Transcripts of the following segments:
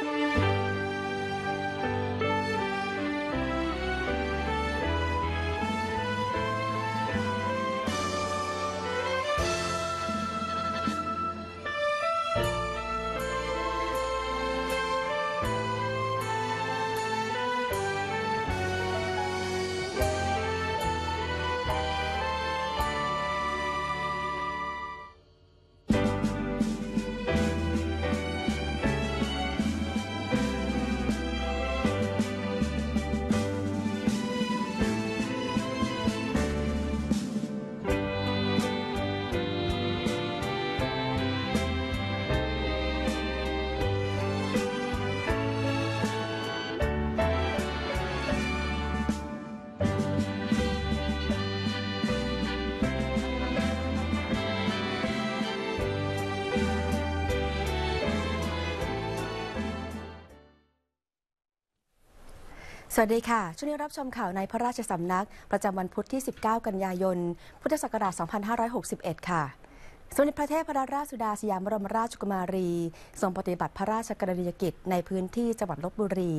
Thank you. สวัสดีค่ะ ช่วงนี้รับชมข่าวในพระราชสำนัก ประจำวันพุธที่ 19 กันยายน พุทธศักราช 2561 ค่ะ สมเด็จพระเทพพระราชสุดาสยามบรมราชกุมารีทรงปฏิบัติพระราชกรณียกิจในพื้นที่จังหวัดลบบุรี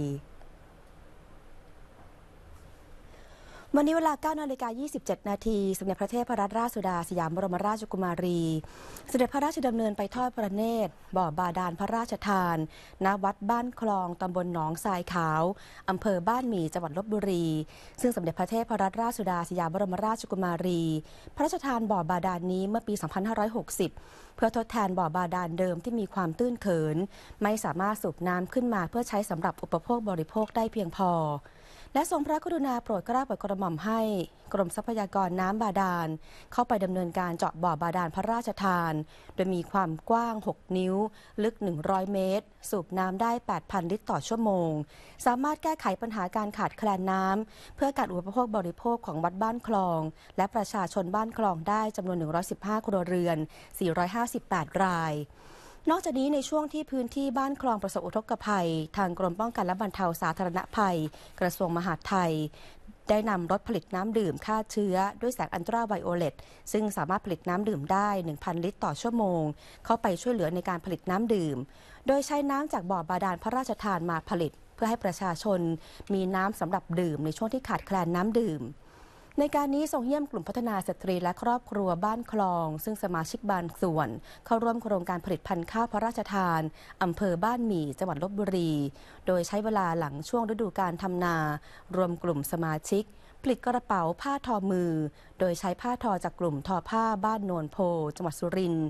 วันนี้เวลา 9นาฬิกา27 นาที สมเด็จพระเทพรัตนราชสุดาสยามบรมราชกุมารีสเสด็จพระราชดำเนินไปทอดพระเนตรบ่อบาดาลพระราชทานณวัดบ้านคลอง ตำบลหนองทรายขาว อำเภอบ้านหมี่จังหวัดลบบุรี ซึ่งสมเด็จพระเทพรัตนราชสุดาสยามบรมราชกุมารี พระราชทานบ่อบาดาลนี้เมื่อปี 2560 เพื่อทดแทนบ่อบาดาลเดิมที่มีความตื้นเขิน ไม่สามารถสูบน้ำขึ้นมา เพื่อใช้สำหรับอุปโภคบริโภคได้เพียงพอและทรงพระกรุณาโปรดกกะ้าโปรดกระหม่อมให้กรมทรัพยากรน้ำบาดาลเข้าไปดำเนินการเจาะบ่อบาดาลพระราชทาน โดยมีความกว้าง 6 นิ้วลึก 100 เมตร สูบน้ำได้ 8,000 ลิตรต่อชั่วโมง สามารถแก้ไขปัญหาการขาดแคลนน้ำเพื่อการอุปโภคบริโภคของวัดบ้านคลอง และประชาชนบ้านคลองได้จำนวน 115ครัวเรือน 458 รายนอกจากนี้ในช่วงที่พื้นที่บ้านคลองประสบอุทกภัย ทางกรมป้องกันและบรรเทาสาธารณภัย กระทรวงมหาดไทย ได้นำรถผลิตน้ำดื่มฆ่าเชื้อด้วยแสงอันตราไวโอเลต ซึ่งสามารถผลิตน้ำดื่มได้ 1,000 ลิตรต่อชั่วโมง เข้าไปช่วยเหลือในการผลิตน้ำดื่ม โดยใช้น้ำจากบ่อบาดาลพระราชทานมาผลิตเพื่อให้ประชาชนมีน้ำสำหรับดื่มในช่วงที่ขาดแคลนน้ำดื่มในการนี้ทรงเยี่ยมกลุ่มพัฒนาสตรีและครอบครัวบ้านคลองซึ่งสมาชิกบางส่วน เข้าร่วมโครงการผลิตพันธุ์ข้าวพระราชทาน อำเภอบ้านหมี่จังหวัดลบบุรี โดยใช้เวลาหลังช่วงฤดูการทำนา รวมกลุ่มสมาชิกผลิตกระเป๋าผ้าทอมือ โดยใช้ผ้าทอจากกลุ่มทอผ้าบ้านโนนโพจังหวัดสุรินทร์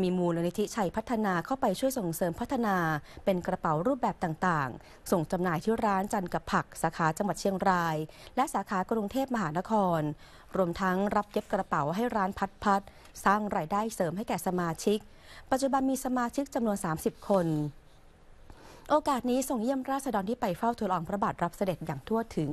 มีมูลนิธิชัยพัฒนาเข้าไปช่วยส่งเสริมพัฒนาเป็นกระเป๋ารูปแบบต่างๆ ส่งจำหน่ายที่ร้านจันกับผัก สาขาจังหวัดเชียงราย และสาขากรุงเทพมหานคร รวมทั้งรับเย็บกระเป๋าให้ร้านพัดพัด สร้างรายได้เสริมให้แก่สมาชิก ปัจจุบันมีสมาชิกจำนวน 30 คน โอกาสนี้ส่งเยี่ยมราษฎรที่ไปเฝ้าทูลอองพระบาทรับเสด็จอย่างทั่วถึง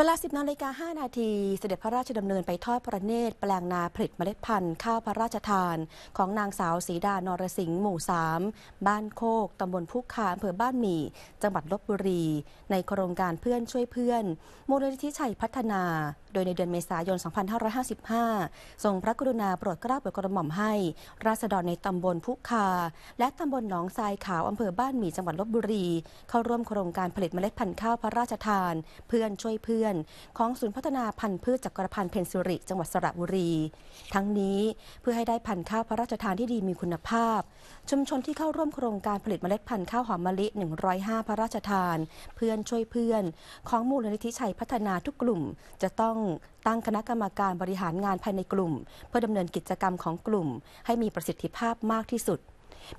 เวลา 10นาฬิกา 5 นาที เสด็จพระราชดำเนินไปทอดพระเนตร แปลงนาผลิตเมล็ดพันธุ์ข้าวพระราชทาน ของนางสาวสีดา นรสิงห์หมู่ 3 บ้านโคก ตำบลพุกคาอำเภอบ้านหมี่ จังหวัดลบบุรี ในโครงการเพื่อนช่วยเพื่อน มูลนิธิชัยพัฒนา โดยในเดือนเมษายน 2555 ทรงพระกรุณาโปรดเกล้าโปรดกระหม่อมให้ ราษฎรในตำบลพุกคา และตำบลหนองทรายขาวอำเภอบ้านหมี่จังหวัดลบบุรี เข้าร่วมโครงการผลิตเมล็ดพันธุ์ข้าวพระราชทานเพื่อนช่วยเพื่อนอนของศูนย์พัฒนาพันธุ์พืชจักรพันธ์เพนซิริ จังหวัดสระบุรีทั้งนี้เพื่อให้ได้พันธุ์ข้าวพระราชทานที่ดีมีคุณภาพ ชุมชนที่เข้าร่วมโครงการผลิตเมล็ดพันธุ์ข้าวหอมมะลิ 105 พระราชทาน เพื่อนช่วยเพื่อนของมูลนิธิชัยพัฒนาทุกกลุ่ม จะต้องตั้งคณะกรรมการบริหารงานภายในกลุ่ม เพื่อดำเนินกิจกรรมของกลุ่ม ให้มีประสิทธิภาพมากที่สุด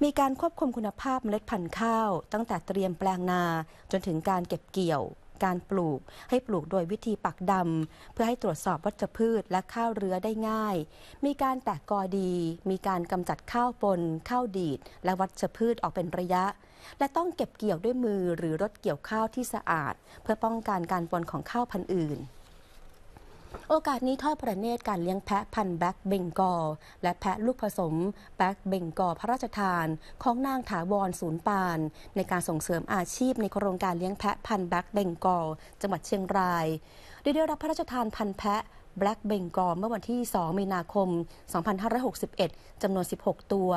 มีการควบคุมคุณภาพเมล็ดพันธุ์ข้าว ตั้งแต่เตรียมแปลงนาจนถึงการเก็บเกี่ยวการปลูกให้ปลูกโดยวิธีปักดำเพื่อให้ตรวจสอบวัชพืชและข้าวเรือได้ง่าย มีการแตกกอดี มีการกำจัดข้าวปนข้าวดีด และวัชพืชออกเป็นระยะ และต้องเก็บเกี่ยวด้วยมือหรือรถเกี่ยวข้าวที่สะอาด เพื่อป้องกันการปนของข้าวพันธุ์อื่นโอกาสนี้ทอดพระเนตรการเลี้ยงแพะพันธุ์แบ็กเบงกอลและแพะลูกผสมแบ็กเบงกอลพระราชทานของนางถาวรศูนย์ปาน ในการส่งเสริมอาชีพในโครงการเลี้ยงแพะพันธุ์แบ็กเบงกอลจังหวัดเชียงรายโดยได้รับพระราชทานพันธุ์แพะแบล็กเบงกอลเมื่อวันที่2มีนาคม2561จำนวน 16 ตัว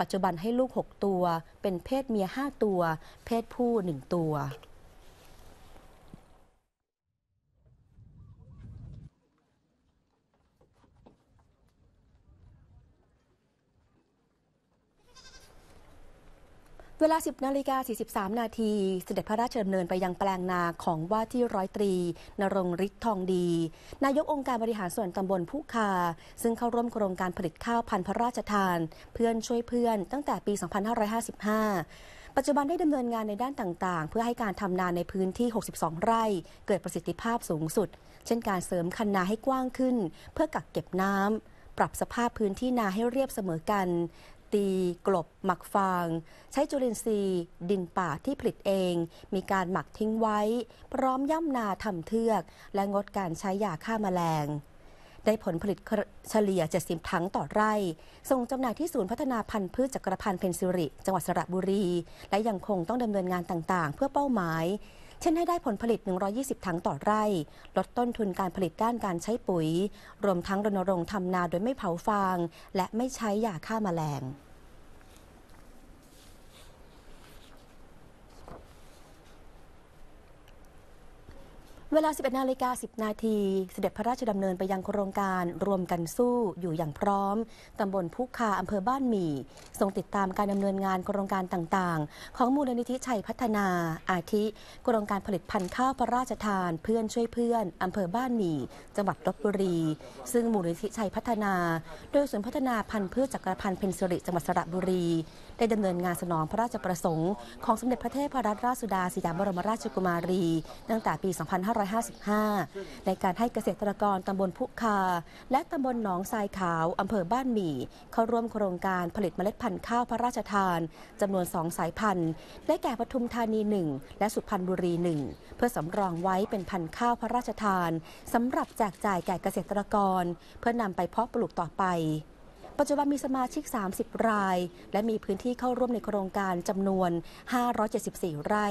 ปัจจุบันให้ลูก 6 ตัว เป็นเพศเมีย5ตัว เพศผู้1ตัววลา 10นาฬิกา43นาที เสด็จพระราชดำเนินไปยังแปลงนาของว่าที่ร้อยตรี นรงฤทธิ์ทองดี นายกองค์การบริหารส่วนตำบลผู้คา ซึ่งเข้าร่วมโครงการผลิตข้าวพันธุ์พระราชทาน เพื่อนช่วยเพื่อนตั้งแต่ปี 2555 ปัจจุบันได้ดำเนินงานในด้านต่างๆ เพื่อให้การทำนานในพื้นที่ 62 ไร่ เกิดประสิทธิภาพสูงสุด เช่นการเสริมคันนาให้กว้างขึ้น เพื่อกักเก็บน้ำปรับสภาพพื้นที่นาให้เรียบเสมอกันตีกลบหมักฟางใช้จุลินทรีย์ ดินป่าที่ผลิตเอง มีการหมักทิ้งไว้ พร้อมย่ำนาทำเทือก และงดการใช้ยาฆ่ามาแมลง ได้ผลผลิตเฉลี่ย 70ถังต่อไร่ส่งจำหน่ายที่ศูนย์พัฒนาพันธุ์พืชจักรพันธ์เพนซิริ จังหวัดสระบุรี และยังคงต้องดำเนินงานต่างๆ เพื่อเป้าหมายช่นให้ได้ผลผลิต 120 ถังต่อไร่ ลดต้นทุนการผลิตด้านการใช้ปุ๋ย รวมทั้งรณรงค์ทำนาโดยไม่เผาฟาง และไม่ใช้ยาฆ่ามาแมลงเวลา 11นาฬิกา10นาทีเสด็จพระราชดำเนินไปยังโครงการรวมกันสู้อยู่อย่างพร้อมตำบลพุคาอำเภอบ้านหมี่ทรงติดตามการดำเนินงานโครงการต่างๆ ของมูลนิธิชัยพัฒนา อาทิ โครงการผลิตพันธุ์ข้าวพระราชทานเพื่อนช่วยเพื่อนอำเภอบ้านหมี่จังหวัดลบบุรี ซึ่งมูลนิธิชัยพัฒนา โดยศูนย์พัฒนาพันธุ์พืชจักรพันธ์เพนสิริจังหวัดสระบุรี ได้ดำเนินงานสนองพระราชประสงค์ของสมเด็จพระเทพรัตนราชสุดาสยามบรมราชกุมารี ตั้งแต่ปี 2500 1 9 5 5 ในการให้เกษตรกรตำบลพุคา และตำบลหนองทรายขาวอำเภอบ้านหมี่ เข้าร่วมโครงการผลิตเมล็ดพันธุ์ข้าวพระราชทานจำนวน 2 สายพันธุ์ได้แก่ปทุมธานี 1 และสุพรรณบุรี 1 เพื่อสำรองไว้เป็นพันธุ์ข้าวพระราชทานสำหรับแจกจ่ายแก่เกษตรกร เพื่อนำไปเพาะปลูกต่อไป ปัจจุบันมีสมาชิก 30 ราย และมีพื้นที่เข้าร่วมในโครงการจำนวน 574 ไร่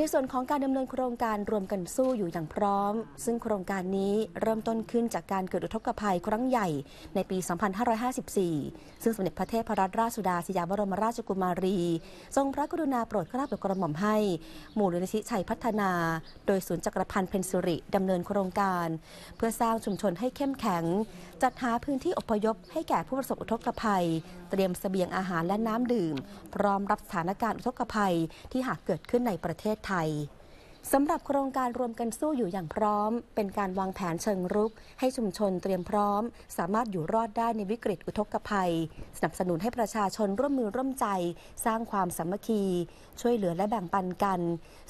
ในส่วนของการดำเนินโครงการรวมกันสู้อยู่อย่างพร้อม ซึ่งโครงการนี้เริ่มต้นขึ้นจากการเกิดอุทกภัยครั้งใหญ่ในปี 2554 ซึ่งสมเด็จพระเทพรัตนราชสุดาสยามบรมราชกุมารี ทรงพระกรุณาโปรดเกล้าโปรดกระหม่อมให้หมู่ลนิธิชัยพัฒนาโดยศูนย์จักรพันธ์เพนสุริ ดำเนินโครงการ เพื่อสร้างชุมชนให้เข้มแข็ง จัดหาพื้นที่อพยพให้แก่ผู้ประสบอุทกภัยเตรียมสเสบียงอาหารและน้ำดื่มพร้อมรับสถานการณ์อุทกภัยที่หากเกิดขึ้นในประเทศไทยสำหรับโครงการรวมกันสู้อยู่อย่างพร้อม เป็นการวางแผนเชิงรุก ให้ชุมชนเตรียมพร้อม สามารถอยู่รอดได้ในวิกฤตอุทกภัย สนับสนุนให้ประชาชนร่วมมือร่วมใจ สร้างความสามัคคี ช่วยเหลือและแบ่งปันกัน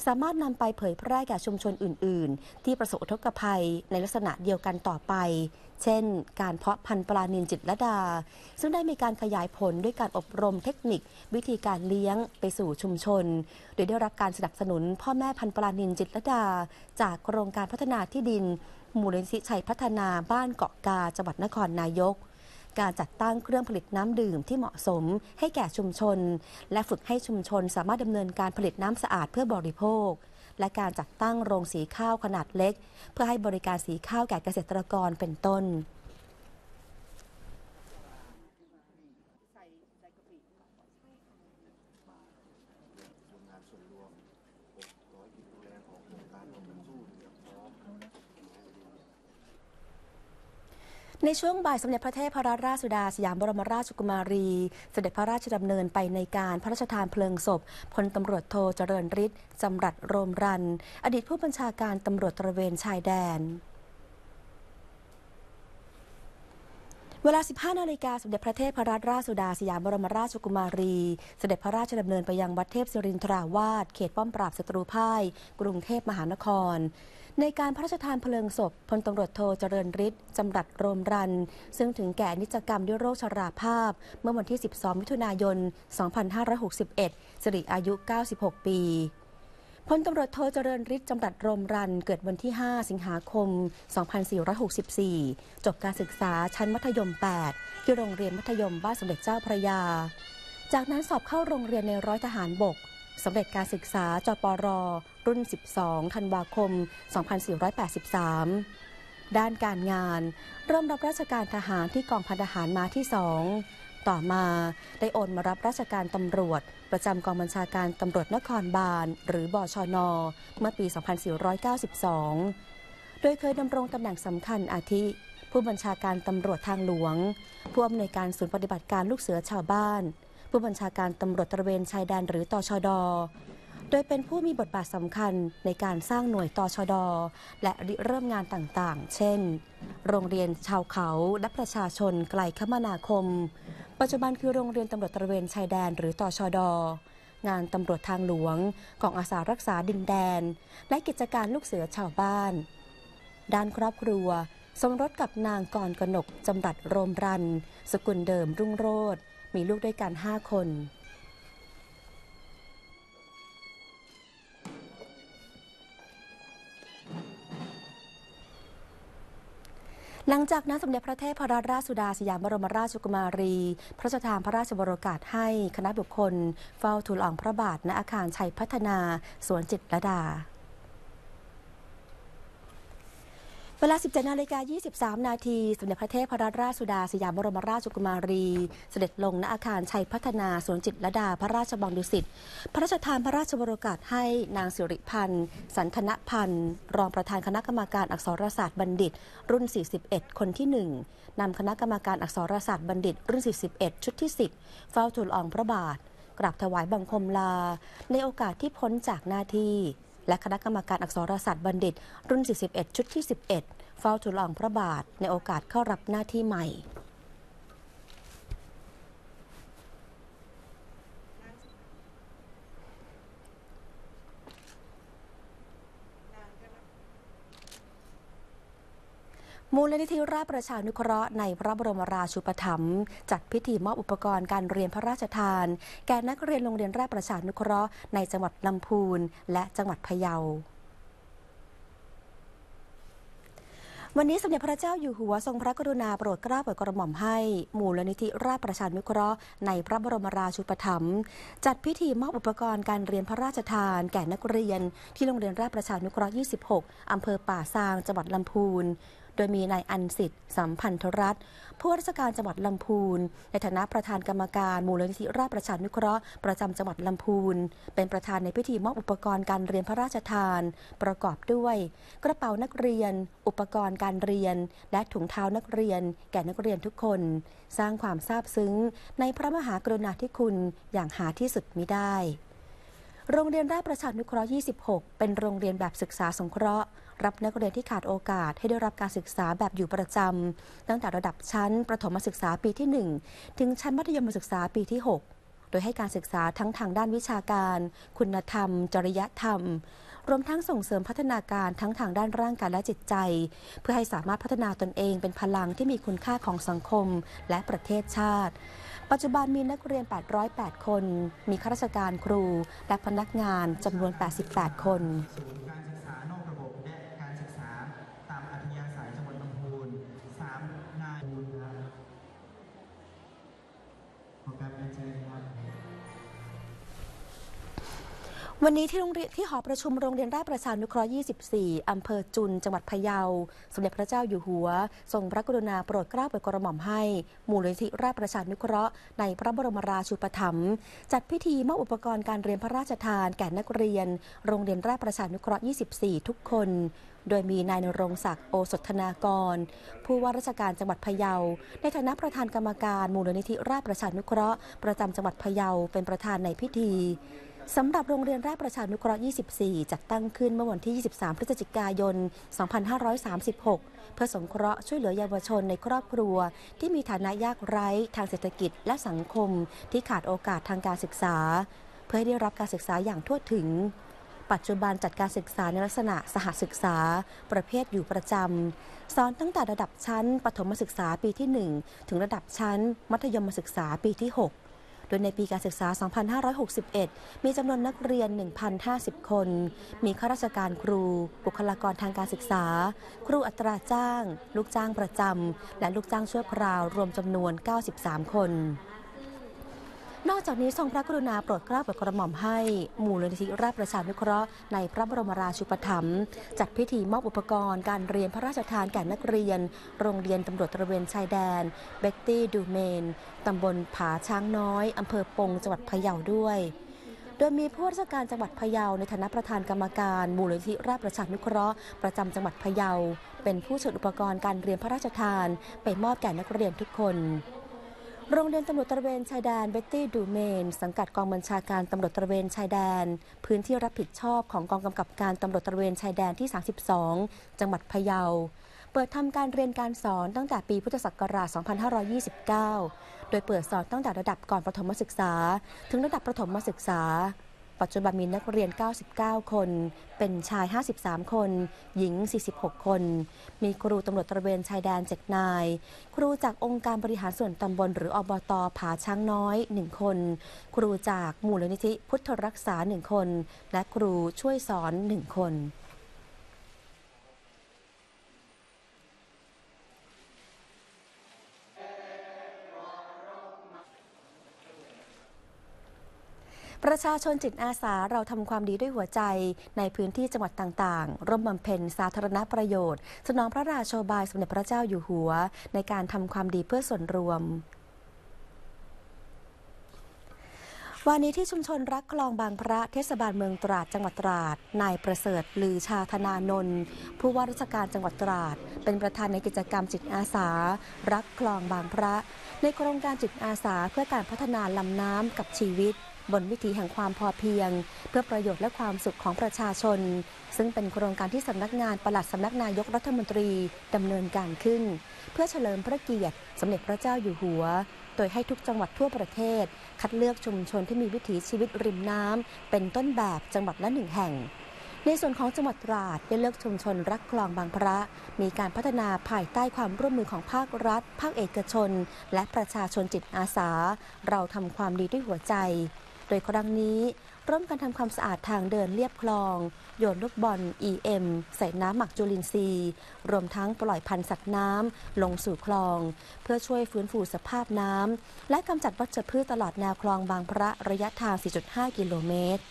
สามารถนำไปเผยแพร่แก่ชุมชนอื่น ๆ ที่ประสบอุทกภัยในลักษณะเดียวกันต่อไปเช่น การเพาะพันธุ์ปลานิลจิตรดา ซึ่งได้มีการขยายผลด้วยการอบรมเทคนิควิธีการเลี้ยงไปสู่ชุมชน โดยได้รับการสนับสนุน พ่อแม่พันธุ์ปลานิลจิตรดา จากโครงการพัฒนาที่ดินมูลนิธิชัยพัฒนาบ้านเกาะกาจังหวัดนครนายก การจัดตั้งเครื่องผลิตน้ำดื่มที่เหมาะสมให้แก่ชุมชน และฝึกให้ชุมชนสามารถดำเนินการผลิตน้ำสะอาดเพื่อบริโภคและการจัดตั้งโรงสีข้าวขนาดเล็ก เพื่อให้บริการสีข้าวแก่เกษตรกรเป็นต้นในช่วงบ่ายสมเด็จพระเทพรัราชสุดาสยามบรมราชกุมารี เสด็จพระราชดำเนินไปในการพระราชทานเพลิงศพพลตำรวจโทเจริญฤทธิ์จำรัดโรมรัน อดีตผู้บัญชาการตำรวจตระเวนชายแดน เวลา15นาฬิกาสมเด็จพระเทพรราชราชสุดาสยามบรมราชกุมารี เสด็จพระราชดำเนินไปยังวัดเทพสิรินทราวาสเขตป้อมปราบศัตรูพ่าย กรุงเทพมหานครในการพระราชทานเพลิงศพพลตำรวจโทเจริญฤทธิ์จำรัดโรมรัน ซึ่งถึงแก่นิจกรรมด้วยโรคชราภาพ เมื่อวันที่ 12 มิถุนายน 2561สิริอายุ 96 ปีพลตำรวจโทเจริญฤทธิ์จำรัดโรมรันเกิดวันที่ 5 สิงหาคม 2464 จบการศึกษาชั้นมัธยม 8 ที่โรงเรียนมัธยมบ้านสมเด็จเจ้าพระยา จากนั้นสอบเข้าโรงเรียนในร้อยทหารบกสำเร็จการศึกษาจปร รุ่น 12 ธันวาคม 2483 ด้านการงานเริ่มรับราชการทหารที่กองพันทหารมาที่ 2 ต่อมาได้โอนมารับราชการตำรวจ ประจำกองบัญชาการตำรวจนครบาล หรือบอชอนอเมื่อปี 2492 โดยเคยดำรงตำแหน่งสำคัญอาทิ ผู้บัญชาการตำรวจทางหลวง ผู้อำนวยการศูนย์ปฏิบัติการลูกเสือชาวบ้านผู้บัญชาการตำรวจตระเวนชายแดนหรือตอชด โดยเป็นผู้มีบทบาทสำคัญในการสร้างหน่วยตอชด และริเริ่มงานต่างๆ เช่น โรงเรียนชาวเขา และประชาชน ไกลคมนาคม ปัจจุบันคือโรงเรียนตำรวจตระเวนชายแดนหรือตอชด งานตำรวจทางหลวงกองอาสารักษาดินแดน และกิจการลูกเสือชาวบ้าน ด้านครอบครัวสมรสกับนางกรกนกจำรัดโรมรันสกุลเดิม รุ่งโรธมีลูกด้วยกันห้าคน หลังจากนั้นสมเด็จพระเทพรัตนราชสุดาสยามบรมราชกุมารี พระราชทานพระราชบรมกาศให้คณะบุคคล เฝ้าทูลอองพระบาทณอาคารชัยพัฒนา สวนจิตรดาเวลา17นาฬิกา23 นาที สมเด็จพระเทพรัตนราชสุดาสยามบรมราชกุมารี เสด็จลงณ อาคารชัยพัฒนาสวนจิตระดา พระราชบังดุสิตพระราชทานพระราชบรกาศให้นางสิริพันธ์ สันธนพันธ์ รองประธานคณะกรรมการอักษรศาสตร์บัณฑิต รุ่น 41 คนที่ 1 นำคณะกรรมการอักษรศาสตร์บัณฑิต รุ่น41ชุดที่ 10 เฝ้าทูลอองพระบาท กราบถวายบังคมลา ในโอกาสที่พ้นจากหน้าที่และคณะกรรมการอักษรศาสตร์บัณฑิตรุ่น41ชุดที่11เฝ้าทูลลองพระบาทในโอกาสเข้ารับหน้าที่ใหม่มูลนิธิราชประชานุเคราะห์ในพระบรมราชูปถัมภ์จัดพิธีมอบอุปกรณ์การเรียนพระราชทาน แก่นักเรียนโรงเรียนราชประชานุเคราะห์ในจังหวัดลำพูนและจังหวัดพะเยา วันนี้สมเด็จพระเจ้าอยู่หัวทรงพระกรุณาโปรดเกล้าโปรดกระหม่อมให้ มูลนิธิราชประชานุเคราะห์ ในพระบรมราชูปถัมภ์จัดพิธีมอบอุปกรณ์การเรียนพระราชทาน แก่นักเรียนที่โรงเรียนราชประชานุเคราะห์26 อำเภอป่าซาง จังหวัดลำพูนโดยมีนายอันสิทธิ์สัมพันธรัตน์ผู้ราชการจังหวัดลำพูนในฐานะประธานกรรมการมูลนิธิราชประชานุเคราะห์ประจำจังหวัดลำพูนเป็นประธานในพิธีมอบอุปกรณ์การเรียนพระราชทาน ประกอบด้วย กระเป๋านักเรียน อุปกรณ์การเรียน และถุงเท้านักเรียน แก่นักเรียนทุกคน สร้างความซาบซึ้งในพระมหากรุณาธิคุณอย่างหาที่สุดมิได้ โรงเรียนราชประชานุเคราะห์ 26 เป็นโรงเรียนแบบศึกษาสงเคราะห์รับนักเรียนที่ขาดโอกาสให้ได้รับการศึกษาแบบอยู่ประจำตั้งแต่ระดับชั้น ประถมศึกษาปีที่ 1 ถึงชั้นมัธยมศึกษาปีที่ 6 โดยให้การศึกษาทั้งทางด้านวิชาการ คุณธรรม จริยธรรม รวมทั้งส่งเสริมพัฒนาการทั้งทางด้านร่างกายและจิตใจ เพื่อให้สามารถพัฒนาตนเอง เป็นพลังที่มีคุณค่าของสังคมและประเทศชาติ ปัจจุบันมีนักเรียน 808 คน มีข้าราชการครู และพนักงานจำนวน 88 คนวันนี้ที่โรงเรียนที่หอประชุมโรงเรียนราชประชานุเคราะห์ 24อำเภอจุน จังหวัดพะเยา สมเด็จพระเจ้าอยู่หัว ทรงพระกรุณาโปรดเกล้าโปรดกระหม่อมให้มูลนิธิราชประชานุเคราะห์ ในพระบรมราชูปถัมภ์จัดพิธีมอบอุปกรณ์การเรียนพระราชทานแก่นักเรียน โรงเรียนราชประชานุเคราะห์ 24 ทุกคน โดยมีนายนรงศักดิ์โอสถนากร ผู้ว่าราชการจังหวัดพะเยาในฐานะประธานกรรมการ มูลนิธิราชประชานุเคราะห์ประจำจังหวัดพะเยาเป็นประธานในพิธีสำหรับโรงเรียนรกประชานุเคราะห์24 จัดตั้งขึ้นเมื่อวันที่ 23 พฤศจิกายน 2536 เพื่อสงเคราะห์ช่วยเหลือเยาวชนในครอบครัว ที่มีฐานะยากไร้ทางเศรษฐกิจและสังคมที่ขาดโอกาสทางการศึกษา เพื่อให้ได้รับการศึกษาอย่างทั่วถึง ปัจจุบันจัดการศึกษาในลักษณะสหศึกษาประเภทอยู่ประจำสอนตั้งแต่ระดับชั้นประถมศึกษาปีที่ 1 ถึงระดับชั้น มัธยมศึกษาปีที่ 6โดยในปีการศึกษา 2561 มีจำนวนนักเรียน 1,050 คน มีข้าราชการครูบุคลากรทางการศึกษา ครูอัตราจ้าง ลูกจ้างประจำและลูกจ้างชั่วคราวรวมจำนวน 93 คนนอกจากนี้ทรงพระกรุณาโปรดเกล้าโปรดกระหม่อมให้หมู่ลนิธิราชประชานุเคราะห์ ในพระบรมราชูปถัมภ์จัดพิธีมอบอุปกรณ์ การเรียนพระราชทานแก่นักเรียน โรงเรียนตำรวจตระเวนชายแดนเบตตี้ดูเมนตำบลผาช้างน้อยอำเภอปงจังหวัดพะเยาด้วย โดยมีผู้ราชการจังหวัดพะเยาในฐานะประธานกรรมการ มูลนิธิราชประชานุเคราะห์ประจำจังหวัดพะเยาเป็นผู้เชิญอุปกรณ์การเรียนพระราชทานไปมอบแก่นักเรียนทุกคนโรงเรียนตำรวจตระเวนชายแดนเบตตี้ดูเมนสังกัดกองบัญชาการตำรวจตระเวนชายแดน พื้นที่รับผิดชอบของกองกำกับการตำรวจตระเวนชายแดนที่ 32 จังหวัดพะเยา เปิดทำการเรียนการสอนตั้งแต่ปีพุทธศักราช 2529 โดยเปิดสอนตั้งแต่ระดับก่อนประถมศึกษา ถึงระดับประถมศึกษาปัจจุบันมีนักเรียน 99 คน เป็นชาย 53 คน หญิง 46 คน มีครูตำรวจตระเวนชายแดน7นาย ครูจากองค์การบริหารส่วนตำบลหรืออบตผาช้างน้อย 1 คน ครูจากมูลนิธิพุทธรักษา 1 คน และครูช่วยสอน 1 คนประชาชนจิตอาสาเราทำความดีด้วยหัวใจในพื้นที่จังหวัดต่างๆ ร่วมบำเพ็ญสาธารณประโยชน์ สนองพระราชโอบายสมเด็จพระเจ้าอยู่หัว ในการทำความดีเพื่อส่วนรวม วันนี้ที่ชุมชนรักคลองบางพระเทศบาลเมืองตราดจังหวัดตราด นายประเสริฐลือชาธนานนท์ผู้ว่าราชการจังหวัดตราด เป็นประธานในกิจกรรมจิตอาสา รักคลองบางพระ ในโครงการจิตอาสาเพื่อการพัฒนาลำน้ำกับชีวิตบนวิถีแห่งความพอเพียง เพื่อประโยชน์และความสุขของประชาชน ซึ่งเป็นโครงการที่สำนักงาน ปลัดสำนักนายกรัฐมนตรี ดำเนินการขึ้น เพื่อเฉลิมพระเกียรติสมเด็จพระเจ้าอยู่หัว โดยให้ทุกจังหวัดทั่วประเทศคัดเลือกชุมชนที่มีวิถีชีวิตริมน้ำเป็นต้นแบบจังหวัดละหนึ่งแห่ง ในส่วนของจังหวัดตราดได้เลือกชุมชนรักคลองบางพระ มีการพัฒนาภายใต้ความร่วมมือของภาครัฐภาคเอกชน และประชาชนจิตอาสา เราทำความดีด้วยหัวใจโดยครั้งนี้ ร่วมกันทำความสะอาดทางเดินเรียบคลองโยนลูกบอล EM ใส่น้ำหมักจุลินทรีย์ รวมทั้งปล่อยพันธุ์สัตว์น้ำลงสู่คลอง เพื่อช่วยฟื้นฟูสภาพน้ำและกำจัดวัชพืชตลอดแนวคลองบางพระระยะทาง 4.5 กิโลเมตร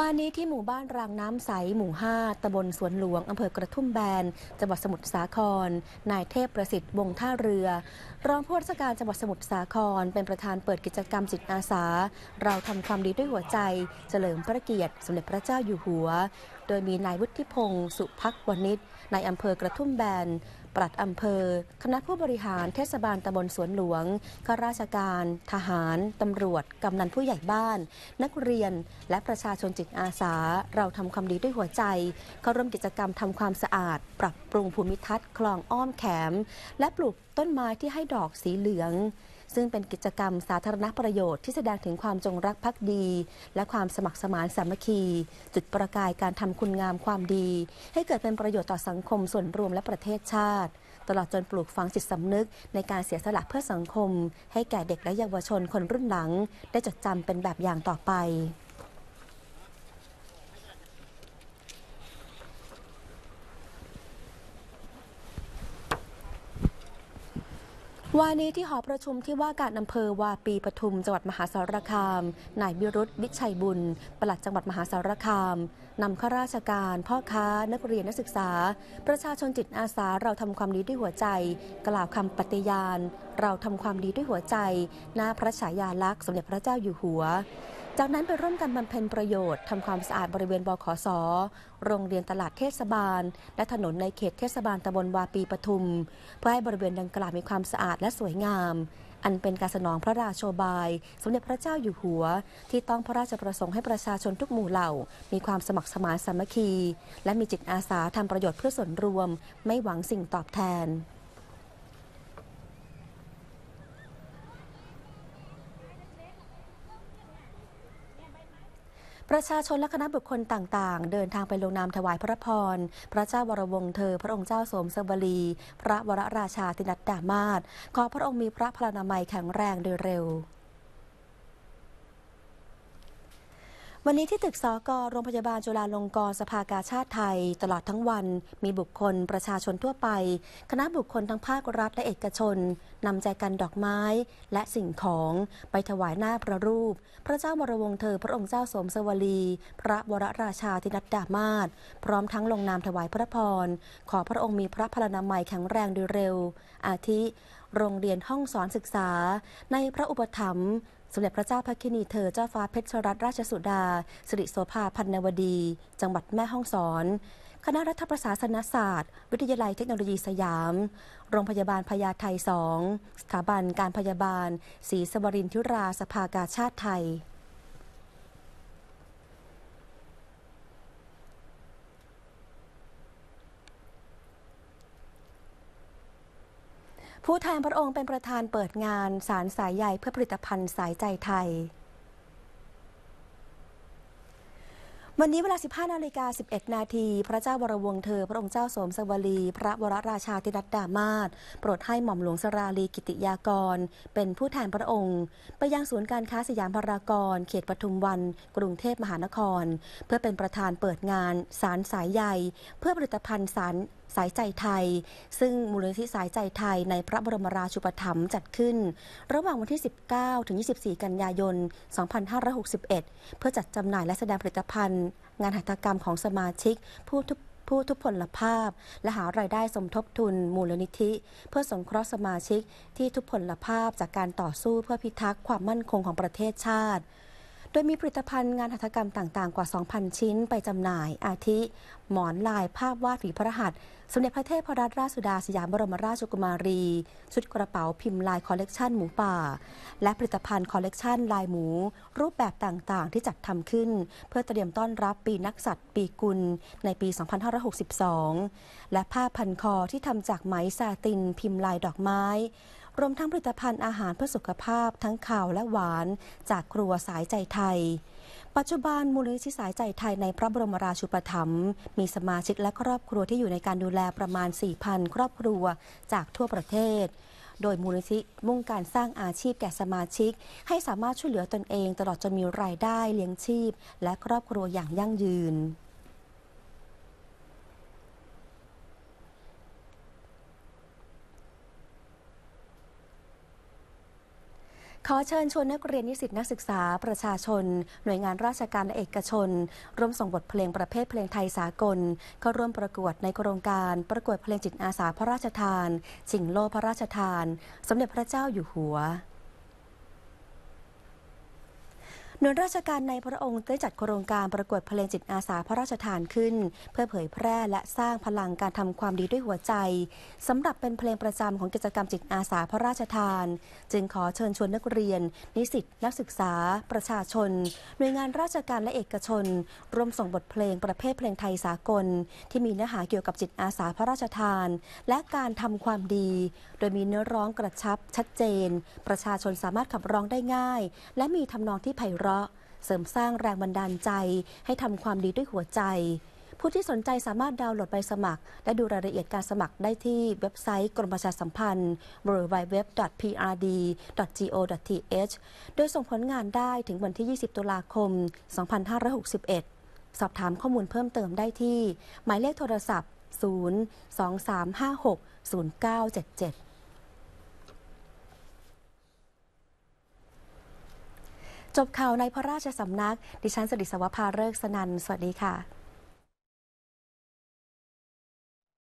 วันนี้ที่หมู่บ้านรางน้ำใสหมู่ 5ตำบลสวนหลวงอำเภอกระทุ่มแบน จังหวัดสมุทรสาคร นายเทพประสิทธิ์ วงท่าเรือ รองผู้ว่าราชการจังหวัดสมุทรสาคร เป็นประธานเปิดกิจกรรมจิตอาสา เราทำความดีด้วยหัวใจเฉลิมพระเกียรติสมเด็จพระเจ้าอยู่หัว โดยมีนายวุฒิพงศ์สุพักวณิชนายอำเภอกระทุ่มแบนปลัดอำเภอ คณะผู้บริหารเทศบาลตำบลสวนหลวง ข้าราชการ ทหาร ตำรวจ กำนันผู้ใหญ่บ้าน นักเรียน และประชาชนจิตอาสา เราทำความดีด้วยหัวใจ เข้าร่วมกิจกรรมทำความสะอาด ปรับปรุงภูมิทัศน์ คลองอ้อมแขม และปลูกต้นไม้ที่ให้ดอกสีเหลืองซึ่งเป็นกิจกรรมสาธารณประโยชน์ที่แสดงถึงความจงรักภักดี และความสมัครสมานสามัคคี จุดประกายการทำคุณงามความดี ให้เกิดเป็นประโยชน์ต่อสังคมส่วนรวมและประเทศชาติ ตลอดจนปลูกฝังจิตสำนึกในการเสียสละเพื่อสังคม ให้แก่เด็กและเยาวชนคนรุ่นหลัง ได้จดจำเป็นแบบอย่างต่อไปวันนี้ที่หอประชุมที่ว่าการอำเภอวาปีปทุมจังหวัดมหาสารคาม นายวิรุธวิชัยบุญปลัดจังหวัดมหาสารคามนำข้าราชการพ่อค้านักเรียนนักศึกษาประชาชนจิตอาสาเราทำความดีด้วยหัวใจ กล่าวคำปฏิญาณเราทำความดีด้วยหัวใจหน้าพระฉายาลักษณ์สมเด็จพระเจ้าอยู่หัวจากนั้นไปร่วมกันบำเพ็ญประโยชน์ทำความสะอาดบริเวณบขสโรงเรียนตลาดเทศบาล และถนนในเขตเทศบาลตำบลวาปีปทุมเพื่อให้บริเวณดังกล่าวมีความสะอาดและสวยงาม อันเป็นการสนองพระราโชบายสมเด็จพระเจ้าอยู่หัว ที่ต้องพระราชประสงค์ให้ประชาชนทุกหมู่เหล่า มีความสมัครสมานสามัคคี และมีจิตอาสาทำประโยชน์เพื่อส่วนรวม ไม่หวังสิ่งตอบแทนประชาชนและคณะบุคคลต่าง ๆ เดินทางไปลงนามถวายพระพร พระเจ้าวรวงเธอพระองค์เจ้าสมเสบรี พระวรราชาตินัดดามาศขอพระองค์มีพระพลานามัยแข็งแรงโดยเร็ววันนี้ที่ตึกสกโรงพยาบาลจุฬาลงกรณ์สภากาชาติไทย ตลอดทั้งวันมีบุคคลประชาชนทั่วไป คณะบุคคลทั้งภาครัฐและเอกชน นำใจกันดอกไม้และสิ่งของไปถวายหน้าพระรูป พระเจ้ามรวงเธอพระองค์เจ้าสมสวลี พระวรราชาธินัดดามาศพร้อมทั้งลงนามถวายพระพรขอพระองค์มีพระพลานามัยแข็งแรงโดยเร็ว อาทิ โรงเรียนห้องสอนศึกษา ในพระอุปถัมภ์สมเด็จพระเจ้าพระคินีเธอเจ้าฟ้าเพชรรัตนราชสุดา สิริโสภา พันนวดี จังหวัดแม่ฮ่องสอน คณะรัฐประศาสนศาสตร์ วิทยาลัยเทคโนโลยีสยาม โรงพยาบาลพญาไทสองสถาบันการพยาบาลศรีสวรินทิราสภากาชาติไทยผู้แทนพระองค์เป็นประธานเปิดงานสารสายใหญ่เพื่อผลิตภัณฑ์สายใจไทย วันนี้เวลา 15นาฬิกา11นาที พระเจ้าวรวงเธอพระองค์เจ้าสมสวลี พระวรราชาธิรัตดามาศโปรดให้หม่อมหลวงสราลีกิติยากร เป็นผู้แทนพระองค์ ไปยังศูนย์การค้าสยามพารากอนเขตปทุมวัน กรุงเทพมหานคร เพื่อเป็นประธานเปิดงานสารสายใหญ่ เพื่อผลิตภัณฑ์สารสายใจไทย ซึ่งมูลนิธิสายใจไทยในพระบรมราชูปถัมภ์จัดขึ้น ระหว่างวันที่ 19 ถึง 24 กันยายน 2561 เพื่อจัดจำหน่ายและแสดงผลิตภัณฑ์ งานหัตถกรรมของสมาชิกผู้ทุกผู้ทุพพลภาพและหารายได้สมทบทุนมูลนิธิ เพื่อสงเคราะห์สมาชิกที่ทุพพลภาพจากการต่อสู้เพื่อพิทักษ์ความมั่นคงของประเทศชาติโดยมีผลิตภัณฑ์งานหัตถกรรมต่างๆ กว่า 2,000 ชิ้นไปจำหน่ายอาทิ หมอนลายภาพวาดฝีพระหัตถ์ สมเด็จพระเทพรัตนราชสุดาสยามบรมราชกุมารี ชุดกระเป๋าพิมพ์ลายคอลเลกชันหมูป่า และผลิตภัณฑ์คอลเลกชันลายหมู รูปแบบต่างๆ ที่จัดทำขึ้น เพื่อเตรียมต้อนรับปีนักสัตว์ปีกุลในปี 2562 และผ้าพันคอที่ทำจากไหมซาตินพิมพ์ลายดอกไม้รวมทั้งผลิตภัณฑ์อาหารเพื่อสุขภาพทั้งข่าวและหวานจากครัวสายใจไทย ปัจจุบันมูลนิธิสายใจไทยใน พระบรมราชูปถัมภ์มีสมาชิกและครอบครัวที่อยู่ในการดูแลประมาณ4,000ครอบครัวจากทั่วประเทศ โดยมูลนิธิมุ่งการสร้างอาชีพแก่สมาชิก ให้สามารถช่วยเหลือตนเองตลอดจนมีรายได้เลี้ยงชีพ และครอบครัวอย่างยั่งยืนขอเชิญชวนนักเรียนนิสิตนักศึกษาประชาชน หน่วยงานราชการและเอกชน ร่วมส่งบทเพลงประเภทเพลงไทยสากลเข้าร่วมประกวดในโครงการ ประกวดเพลงจิตอาสาพระราชทาน ชิงโลพระราชทานสมเด็จพระเจ้าอยู่หัวหน่วยราชการในพระองค์ได้จัดโครงการประกวดเพลงจิตอาสาพระราชทานขึ้น เพื่อเผยแพร่และสร้างพลังการทำความดีด้วยหัวใจสำหรับเป็นเพลงประจำของกิจกรรมจิตอาสาพระราชทาน จึงขอเชิญชวนนักเรียน นิสิตนักศึกษา ประชาชนหน่วยงานราชการและเอกชนร่วมส่งบทเพลงประเภทเพลงไทยสากล ที่มีเนื้อหาเกี่ยวกับจิตอาสาพระราชทาน และการทำความดี โดยมีเนื้อร้องกระชับชัดเจน ประชาชนสามารถขับร้องได้ง่าย และมีทำนองที่ไพเราะราะห์เสริมสร้างแรงบันดาลใจให้ทำความดีด้วยหัวใจ ผู้ที่สนใจสามารถดาวน์โหลดใบสมัครและดูรายละเอียดการสมัครได้ที่เว็บไซต์ กรมประชาสัมพันธ์ www.prd.go.th โดยส่งผลงานได้ถึงวันที่ 20ตุลาคม 2561 สอบถามข้อมูลเพิ่มเติมได้ที่ หมายเลขโทรศัพท์ 023560977จบข่าวในพระราชสำนัก ดิฉันสุดิสวภาเริกสนัน สวัสดีค่ะ